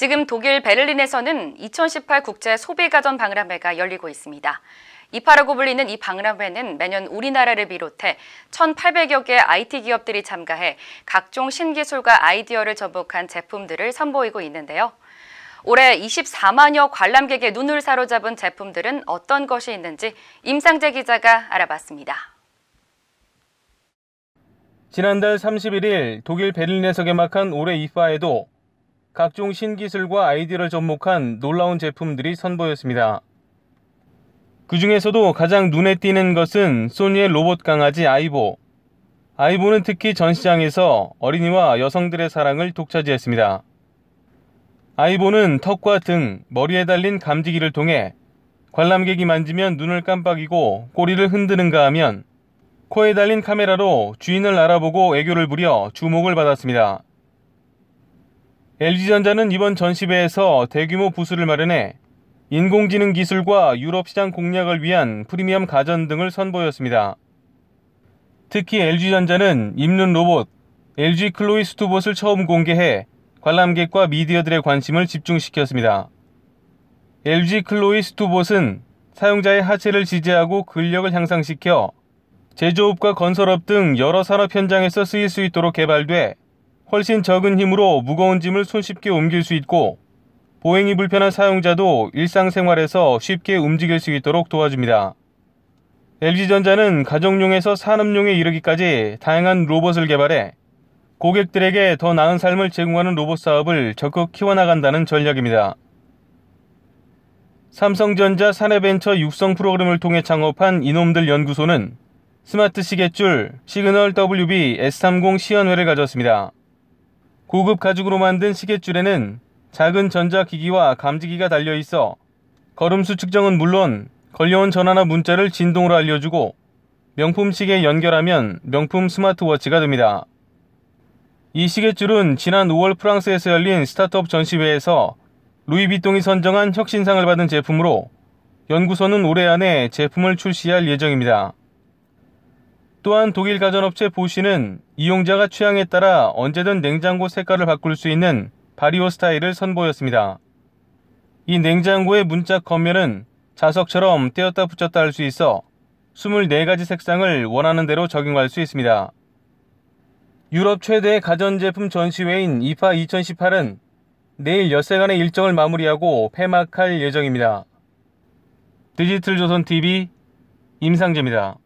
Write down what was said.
지금 독일 베를린에서는 2018 국제 소비가전 박람회가 열리고 있습니다. 이파라고 불리는 이 박람회는 매년 우리나라를 비롯해 1,800여 개 IT 기업들이 참가해 각종 신기술과 아이디어를 접목한 제품들을 선보이고 있는데요. 올해 24만여 관람객의 눈을 사로잡은 제품들은 어떤 것이 있는지 임상재 기자가 알아봤습니다. 지난달 31일 독일 베를린에서 개막한 올해 이파에도 각종 신기술과 아이디어를 접목한 놀라운 제품들이 선보였습니다. 그 중에서도 가장 눈에 띄는 것은 소니의 로봇 강아지 아이보. 아이보는 특히 전 시장에서 어린이와 여성들의 사랑을 독차지했습니다. 아이보는 턱과 등, 머리에 달린 감지기를 통해 관람객이 만지면 눈을 깜빡이고 꼬리를 흔드는가 하면 코에 달린 카메라로 주인을 알아보고 애교를 부려 주목을 받았습니다. LG전자는 이번 전시회에서 대규모 부스를 마련해 인공지능 기술과 유럽 시장 공략을 위한 프리미엄 가전 등을 선보였습니다. 특히 LG전자는 입는 로봇 LG 클로이 스투봇을 처음 공개해 관람객과 미디어들의 관심을 집중시켰습니다. LG 클로이 스투봇은 사용자의 하체를 지지하고 근력을 향상시켜 제조업과 건설업 등 여러 산업 현장에서 쓰일 수 있도록 개발돼 훨씬 적은 힘으로 무거운 짐을 손쉽게 옮길 수 있고 보행이 불편한 사용자도 일상생활에서 쉽게 움직일 수 있도록 도와줍니다. LG전자는 가정용에서 산업용에 이르기까지 다양한 로봇을 개발해 고객들에게 더 나은 삶을 제공하는 로봇 사업을 적극 키워나간다는 전략입니다. 삼성전자 사내벤처 육성 프로그램을 통해 창업한 이놈들 연구소는 스마트 시계줄 시그널 WB S30 시연회를 가졌습니다. 고급 가죽으로 만든 시계줄에는 작은 전자기기와 감지기가 달려 있어 걸음수 측정은 물론 걸려온 전화나 문자를 진동으로 알려주고 명품 시계 연결하면 명품 스마트워치가 됩니다. 이 시계줄은 지난 5월 프랑스에서 열린 스타트업 전시회에서 루이비통이 선정한 혁신상을 받은 제품으로 연구소는 올해 안에 제품을 출시할 예정입니다. 또한 독일 가전업체 보시는 이용자가 취향에 따라 언제든 냉장고 색깔을 바꿀 수 있는 바리오 스타일을 선보였습니다. 이 냉장고의 문짝 겉면은 자석처럼 떼었다 붙였다 할 수 있어 24가지 색상을 원하는 대로 적용할 수 있습니다. 유럽 최대 가전제품 전시회인 이파 2018은 내일 엿새간의 일정을 마무리하고 폐막할 예정입니다. 디지털 조선 TV 임상재입니다.